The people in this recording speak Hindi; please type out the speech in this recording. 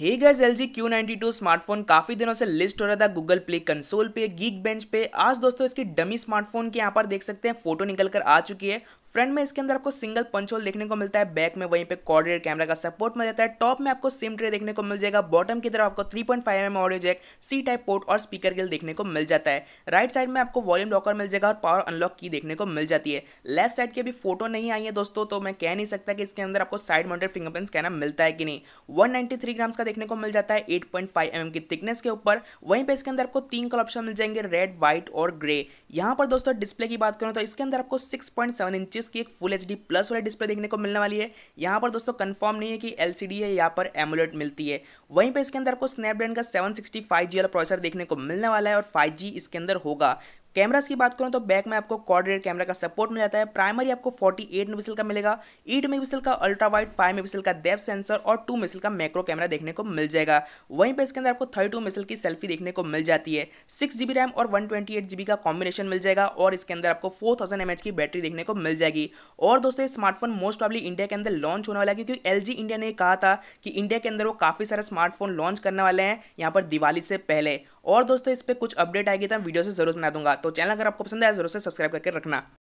हे guys L G Q ninety two smartphone काफी दिनों से लिस्ट हो रहा था गूगल प्ले कंसोल पे गीक बेंच पे आज दोस्तों इसकी डमी स्मार्टफोन की यहाँ पर देख सकते हैं फोटो निकल कर आ चुकी है फ्रंट में इसके अंदर आपको सिंगल पंचोल देखने को मिलता है बैक में वहीं पे कॉर्डियर कैमरा का सपोर्ट मिल जाता है टॉप में आपको सिम ट्रे देखने को मिल जाएगा बॉटम की तरफ आपको three point five M audio jack C type port और स्पीकर गिल देखने को मिल जाता है राइट साइड में आपको वॉल्यूम लॉकर मिल जाएगा और पावर अनलॉक की देखने को मिल जाती है लेफ्ट साइड की अभी फोटो नहीं आई है दोस्तों तो मैं कह नहीं सकता कि इसके अंदर आपको साइड मोटर फिंगरप्रिंट स्कैनर मिलता है कि नहीं वन नाइन्टी थ्री ग्राम्स का देखने को मिल जाता है एट पॉइंट फाइव एम की थिकनेस के ऊपर वहीं पर इसके अंदर आपको तीन कलर ऑप्शन मिल जाएंगे रेड व्हाइट और ग्रे यहाँ पर दोस्तों डिस्प्ले की बात करूँ तो इसके अंदर आपको सिक्स पॉइंट सेवन इंचज की एक फुल एच डी प्लस वाली डिस्प्ले देखने को मिलने वाली है यहाँ पर दोस्तों कन्फर्म नहीं है कि एल सी डी है यहाँ पर एमुलेट मिलती है वहीं पर इसके अंदर आपको स्नैपड्रैगन का सेवन सिक्सटी फाइव जी वाला प्रोसेसर देखने को मिलने वाला है और फाइव जी इसके अंदर होगा कैमरास की बात करूँ तो बैक में आपको कॉर्डिनेट कैमरा का सपोर्ट मिल जाता है प्राइमरी आपको 48 एट मेगा का मिलेगा 8 मेगा का अल्ट्रा वाइड 5 मेगा का डेप सेंसर और 2 मेगा का मैक्रो कैमरा देखने को मिल जाएगा वहीं पर इसके अंदर आपको 32 टू की सेल्फी देखने को मिल जाती है सिक्स रैम और वन ट्वेंटी का कॉम्बिनेशन मिल जाएगा और इसके अंदर आपको फोर थाउजेंड की बैटरी देखने को मिल जाएगी और दोस्तों स्मार्टफोन मोस्ट ऑफली इंडिया के अंदर लॉन्च होने वाला है क्योंकि एल इंडिया ने कहा था कि इंडिया के अंदर वो काफ़ी सारा स्मार्टफोन लॉन्च करने वाले हैं यहाँ पर दिवाली से पहले और दोस्तों इस पर कुछ अपडेट आएगी तो मैं वीडियो से जरूर बना दूंगा तो चैनल अगर आपको पसंद आया जरूर से सब्सक्राइब करके रखना